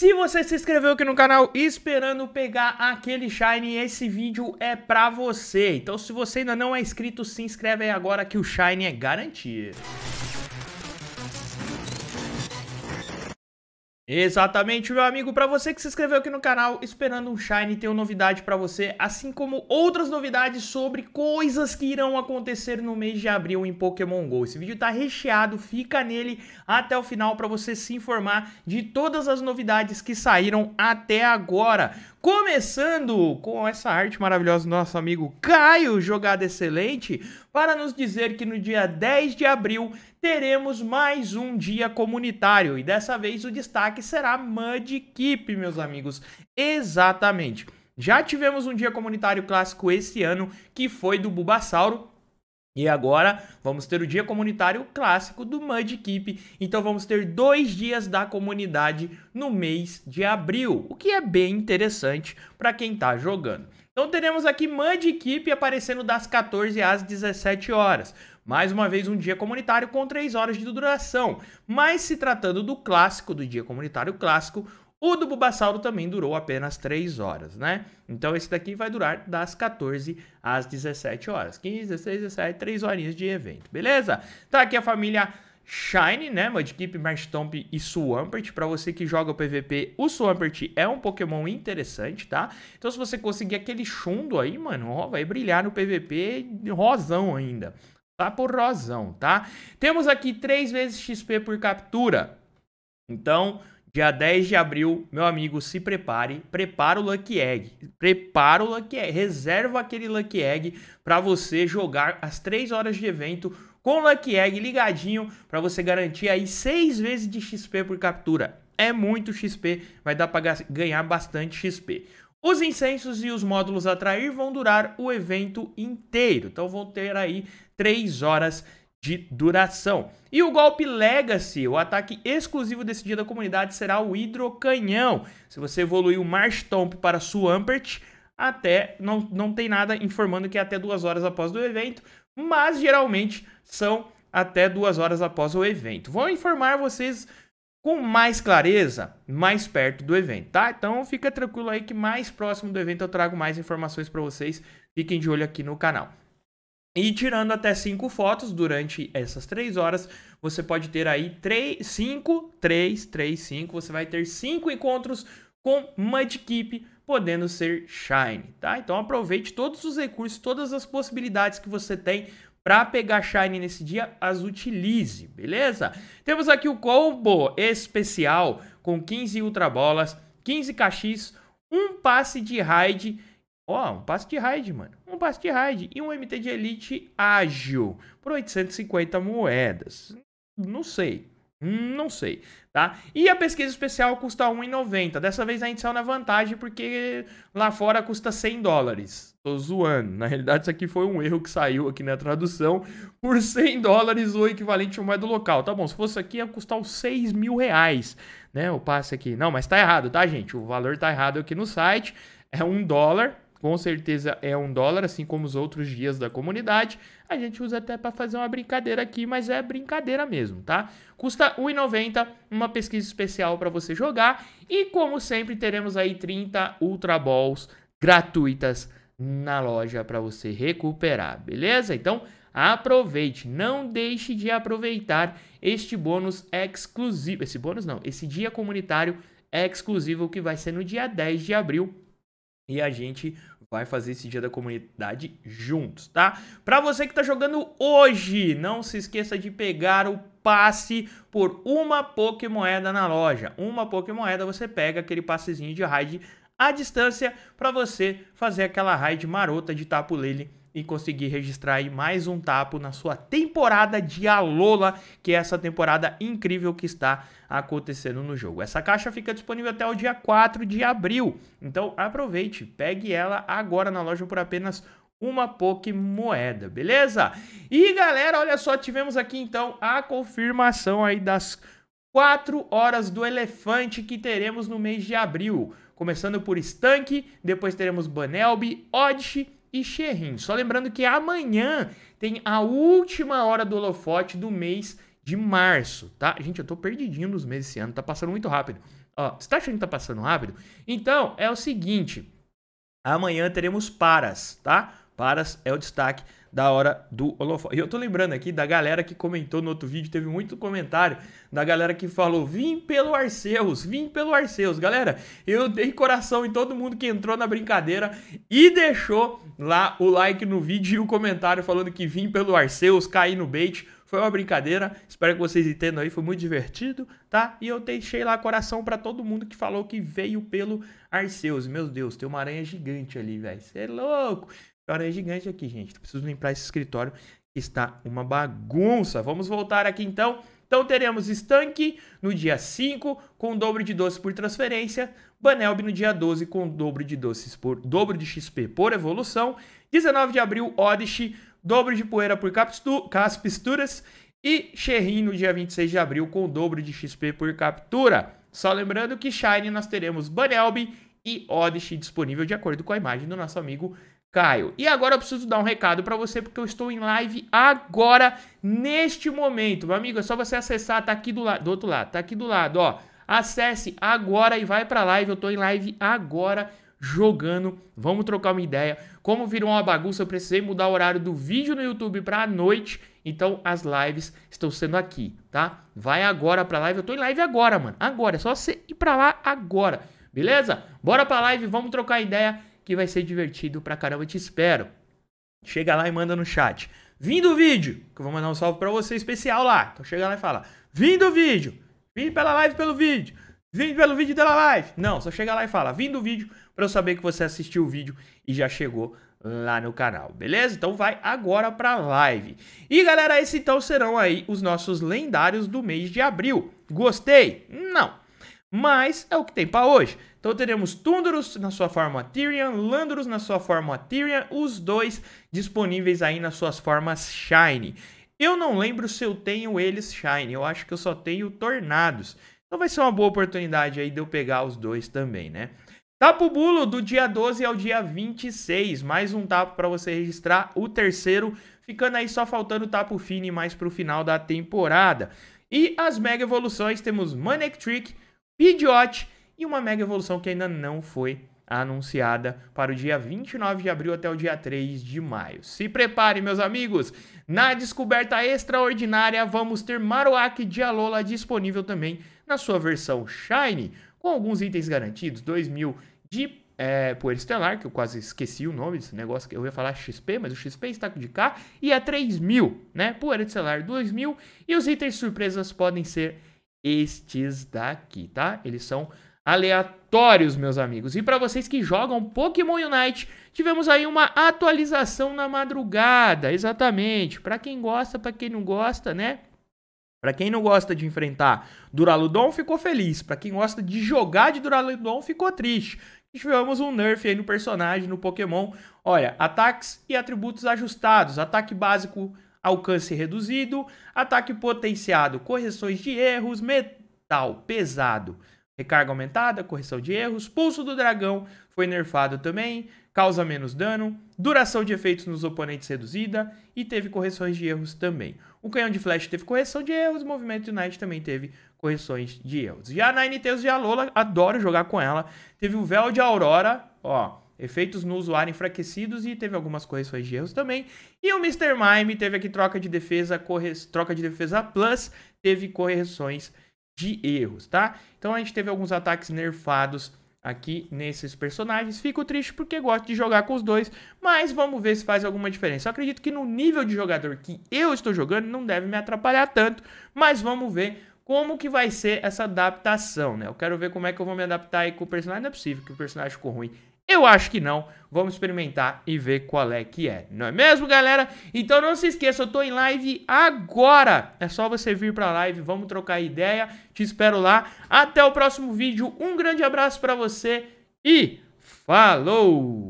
Se você se inscreveu aqui no canal esperando pegar aquele Shine, esse vídeo é pra você. Então se você ainda não é inscrito, se inscreve aí agora que o Shine é garantido. Exatamente, meu amigo, para você que se inscreveu aqui no canal esperando um Shine, uma novidade para você, assim como outras novidades sobre coisas que irão acontecer no mês de abril em Pokémon GO. Esse vídeo tá recheado, fica nele até o final para você se informar de todas as novidades que saíram até agora. Começando com essa arte maravilhosa do nosso amigo Caio, jogada excelente, para nos dizer que no dia 10 de abril teremos mais um dia comunitário e dessa vez o destaque será Mud Keep, meus amigos. Exatamente. Já tivemos um dia comunitário clássico esse ano, que foi do Bubasauro, e agora vamos ter o dia comunitário clássico do Mudkip. Então vamos ter dois dias da comunidade no mês de abril, o que é bem interessante para quem está jogando. Então teremos aqui Mudkip aparecendo das 14 às 17 horas. Mais uma vez um dia comunitário com 3 horas de duração. Mas se tratando do clássico, do dia comunitário clássico, o do Bulbasauro também durou apenas 3 horas, né? Então esse daqui vai durar das 14 às 17 horas. 15, 16, 17, 3 horinhas de evento, beleza? Tá aqui a família Shine, né? Mudkip, Marshtomp e Swampert. Para você que joga o PVP, o Swampert é um Pokémon interessante, tá? Então se você conseguir aquele chundo aí, mano, ó, vai brilhar no PVP rosão ainda. Tá por rosão, tá? Temos aqui 3 vezes XP por captura. Então, Dia 10 de abril, meu amigo, se prepare. Prepara o Lucky Egg. Prepara o Lucky Egg. Reserva aquele Lucky Egg para você jogar às 3 horas de evento com o Lucky Egg ligadinho para você garantir aí 6 vezes de XP por captura. É muito XP, vai dar para ganhar bastante XP. Os incensos e os módulos atrair vão durar o evento inteiro, então vão ter aí 3 horas de duração. E o golpe Legacy, o ataque exclusivo desse dia da comunidade, será o Hidrocanhão. Se você evoluir o March Tomp para Swampert, até não, não tem nada informando que é até duas horas após o evento, mas geralmente são até duas horas após o evento. Vou informar vocês com mais clareza, mais perto do evento, tá? Então fica tranquilo aí que mais próximo do evento eu trago mais informações para vocês. Fiquem de olho aqui no canal. E tirando até 5 fotos durante essas 3 horas, você pode ter aí 5, 3, 3, 5. Você vai ter 5 encontros com Mudkip, podendo ser Shine, tá? Então aproveite todos os recursos, todas as possibilidades que você tem para pegar Shine nesse dia, as utilize, beleza? Temos aqui o combo especial com 15 Ultra Bolas, 15 KX, um passe de raid Ó, um passe de raid, mano. Um passe de raid e um MT de Elite ágil por 850 moedas. Não sei. Não sei, tá? E a pesquisa especial custa 1,90. Dessa vez a gente saiu na vantagem porque lá fora custa 100 dólares. Tô zoando. Na realidade, isso aqui foi um erro que saiu aqui na tradução. Por 100 dólares, o equivalente a moeda local. Tá bom, se fosse aqui, ia custar os 6 mil reais, né? O passe aqui. Não, mas tá errado, tá, gente? O valor tá errado aqui no site. É 1 dólar com certeza é um dólar, assim como os outros dias da comunidade. A gente usa até para fazer uma brincadeira aqui, mas é brincadeira mesmo, tá? Custa R$1,90, uma pesquisa especial para você jogar. E como sempre, teremos aí 30 Ultra Balls gratuitas na loja para você recuperar, beleza? Então aproveite, não deixe de aproveitar este bônus exclusivo, esse bônus não, esse dia comunitário exclusivo que vai ser no dia 10 de abril e a gente Vai fazer esse dia da comunidade juntos, tá? Para você que tá jogando hoje, não se esqueça de pegar o passe por uma Pokémoeda na loja. Uma Pokémoeda você pega aquele passezinho de raid à distância para você fazer aquela raid marota de tapo Lele e conseguir registrar aí mais um tapo na sua temporada de Alola, que é essa temporada incrível que está acontecendo no jogo. Essa caixa fica disponível até o dia 4 de abril, então aproveite, pegue ela agora na loja por apenas uma Poké moeda, beleza? E galera, olha só, tivemos aqui então a confirmação aí das 4 horas do elefante que teremos no mês de abril. Começando por Stank, depois teremos Banelby, Oddish, e Xerrim. Só lembrando que amanhã tem a última hora do holofote do mês de março, tá? Gente, eu tô perdidinho nos meses esse ano, tá passando muito rápido. Ó, você tá achando que tá passando rápido? Então, é o seguinte, amanhã teremos paras, tá? Paras é o destaque da hora do holofote. E eu tô lembrando aqui da galera que comentou no outro vídeo, teve muito comentário da galera que falou: "Vim pelo Arceus, vim pelo Arceus". Galera, eu dei coração em todo mundo que entrou na brincadeira e deixou lá o like no vídeo e o comentário falando que vim pelo Arceus, caí no bait. Foi uma brincadeira, espero que vocês entendam aí, foi muito divertido, tá? E eu deixei lá coração para todo mundo que falou que veio pelo Arceus. Meu Deus, tem uma aranha gigante ali, velho. Você é louco. A é gigante aqui, gente. Preciso limpar esse escritório que está uma bagunça. Vamos voltar aqui então. Então teremos estanque no dia 5 com dobro de doce por transferência, Banelb no dia 12 com dobro de doces por dobro de XP por evolução, 19 de abril Odish, dobro de poeira por Caspisturas. e Xerrin no dia 26 de abril com dobro de XP por captura. Só lembrando que Shine nós teremos Banelb e Odish disponível de acordo com a imagem do nosso amigo Caio. E agora eu preciso dar um recado para você porque eu estou em live agora neste momento. Meu amigo, é só você acessar, tá aqui do lado, do outro lado, tá aqui do lado, ó. Acesse agora e vai para live. Eu estou em live agora jogando. Vamos trocar uma ideia. Como virou uma bagunça, eu precisei mudar o horário do vídeo no YouTube para a noite. Então as lives estão sendo aqui, tá? Vai agora para live. Eu estou em live agora, mano. Agora é só você ir para lá agora. Beleza? Bora para live, vamos trocar ideia que vai ser divertido pra caramba. Eu te espero. Chega lá e manda no chat. Vindo o vídeo, que eu vou mandar um salve pra você especial lá. Então chega lá e fala: Vindo o vídeo, vim pela live pelo vídeo, vim pelo vídeo pela live. Não, só chega lá e fala: Vindo o vídeo, pra eu saber que você assistiu o vídeo e já chegou lá no canal, beleza? Então vai agora pra live. E galera, esses então serão aí os nossos lendários do mês de abril. Gostei? Não mas é o que tem para hoje. Então teremos Tundurus na sua forma Tyrion, Landorus na sua forma Tyrion, os dois disponíveis aí nas suas formas Shine. Eu não lembro se eu tenho eles Shine, eu acho que eu só tenho Tornados. Então vai ser uma boa oportunidade aí de eu pegar os dois também, né? Tapo Bulo do dia 12 ao dia 26, mais um tapo para você registrar, o terceiro, ficando aí só faltando o tapo Fini mais para o final da temporada. E as mega evoluções temos Manic Trick, Pidgeot e uma mega evolução que ainda não foi anunciada para o dia 29 de abril até o dia 3 de maio. Se prepare, meus amigos! Na descoberta extraordinária, vamos ter Marowak de Alola disponível também na sua versão Shine, com alguns itens garantidos, 2 mil de é, Poeira Estelar, que eu quase esqueci o nome desse negócio, que eu ia falar XP, mas o XP está de cá, e é 3 mil, né? Poeira Estelar 2 mil, e os itens surpresas podem ser estes daqui, tá? Eles são aleatórios, meus amigos. E para vocês que jogam Pokémon Unite, tivemos aí uma atualização na madrugada, exatamente. Para quem gosta, para quem não gosta, né? Para quem não gosta de enfrentar Duraludon, ficou feliz. Para quem gosta de jogar de Duraludon, ficou triste. tivemos um nerf aí no personagem, no Pokémon. Olha, ataques e atributos ajustados. Ataque básico alcance reduzido, ataque potenciado, correções de erros, metal pesado, recarga aumentada, correção de erros, pulso do dragão foi nerfado também, causa menos dano, duração de efeitos nos oponentes reduzida e teve correções de erros também. O canhão de flash teve correção de erros, o movimento knight também teve correções de erros. Já na e de Alola, adoro jogar com ela, teve o véu de Aurora, ó, efeitos no usuário enfraquecidos e teve algumas correções de erros também. E o Mr. Mime teve aqui troca de defesa, corre... troca de defesa plus, teve correções de erros, tá? Então a gente teve alguns ataques nerfados aqui nesses personagens. Fico triste porque gosto de jogar com os dois, mas vamos ver se faz alguma diferença. Eu acredito que no nível de jogador que eu estou jogando não deve me atrapalhar tanto, mas vamos ver como que vai ser essa adaptação, né? Eu quero ver como é que eu vou me adaptar aí com o personagem. Não é possível que o personagem ficou ruim. Eu acho que não. Vamos experimentar e ver qual é que é. Não é mesmo, galera? Então não se esqueça, eu tô em live agora. É só você vir pra live, vamos trocar ideia. Te espero lá. Até o próximo vídeo. Um grande abraço para você e falou!